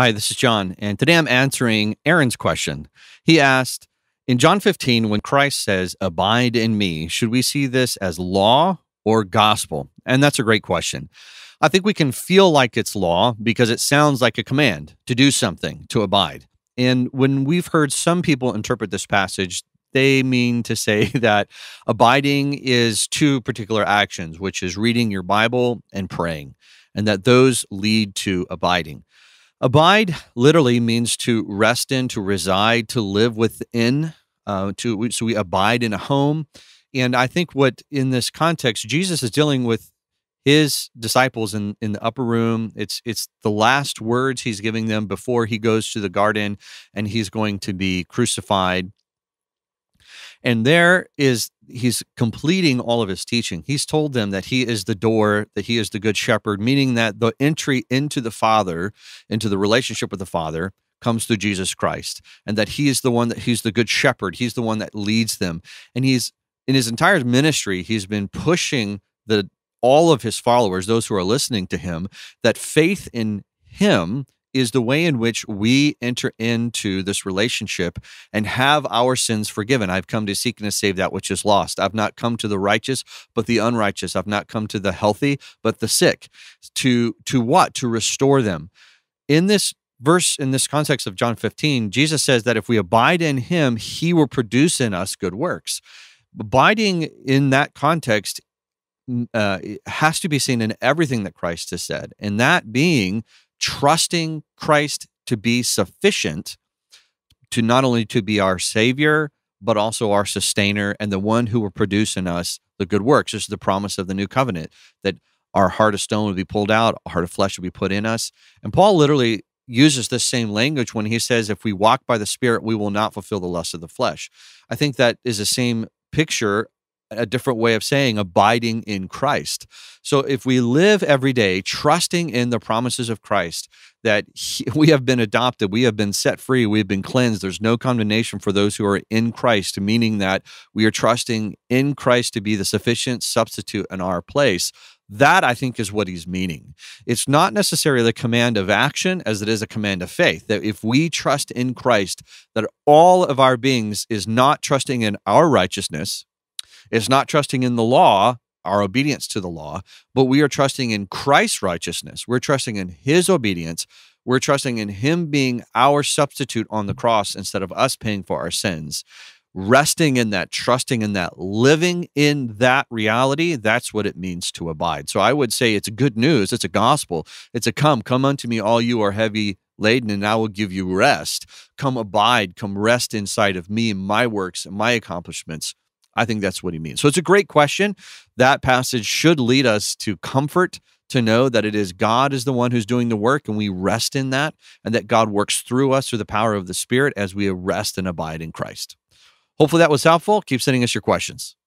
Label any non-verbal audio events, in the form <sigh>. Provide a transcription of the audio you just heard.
Hi, this is John, and today I'm answering Aaron's question. He asked In John 15, when Christ says, Abide in me, should we see this as law or gospel? And that's a great question. I think we can feel like it's law because it sounds like a command to do something, to abide. And when we've heard some people interpret this passage, they mean to say <laughs> that abiding is two particular actions, which is reading your Bible and praying, and that those lead to abiding. Abide literally means to rest in, to reside, to live within. Uh, to so we abide in a home, and I think what in this context Jesus is dealing with his disciples in in the upper room. It's it's the last words he's giving them before he goes to the garden, and he's going to be crucified and there is, he's completing all of his teaching. He's told them that he is the door, that he is the good shepherd, meaning that the entry into the Father, into the relationship with the Father, comes through Jesus Christ, and that he is the one that he's the good shepherd. He's the one that leads them. And he's, in his entire ministry, he's been pushing the all of his followers, those who are listening to him, that faith in him is the way in which we enter into this relationship and have our sins forgiven. I've come to seek and to save that which is lost. I've not come to the righteous, but the unrighteous. I've not come to the healthy, but the sick. To to what? To restore them. In this verse in this context of John 15, Jesus says that if we abide in him, he will produce in us good works. Abiding in that context mm, uh, has to be seen in everything that Christ has said, and that being trusting Christ to be sufficient to not only to be our savior but also our sustainer and the one who will produce in us the good works this is the promise of the new covenant that our heart of stone would be pulled out our heart of flesh would be put in us and paul literally uses this same language when he says if we walk by the spirit we will not fulfill the lust of the flesh i think that is the same picture a different way of saying abiding in Christ. So if we live every day trusting in the promises of Christ, that he, <laughs> we have been adopted, we have been set free, we have been cleansed, there's no condemnation for those who are in Christ, meaning that we are trusting in Christ to be the sufficient substitute in our place. That I think is what he's meaning. It's not necessarily a command of action as it is a command of faith. That if we trust in Christ, that all of our beings is not trusting in our righteousness, it's not trusting in the law, our obedience to the law, but we are trusting in Christ's righteousness. We're trusting in his obedience. We're trusting in him being our substitute on the cross instead of us paying for our sins. Resting in that, trusting in that, living in that reality, that's what it means to abide. So I would say it's good news. It's a gospel. It's a come, come unto me, all you are heavy laden, and I will give you rest. Come abide, come rest inside of me, my works, my accomplishments I think that's what he means. So it's a great question. That passage should lead us to comfort to know that it is God is the one who's doing the work and we rest in that and that God works through us through the power of the Spirit as we rest and abide in Christ. Hopefully that was helpful. Keep sending us your questions.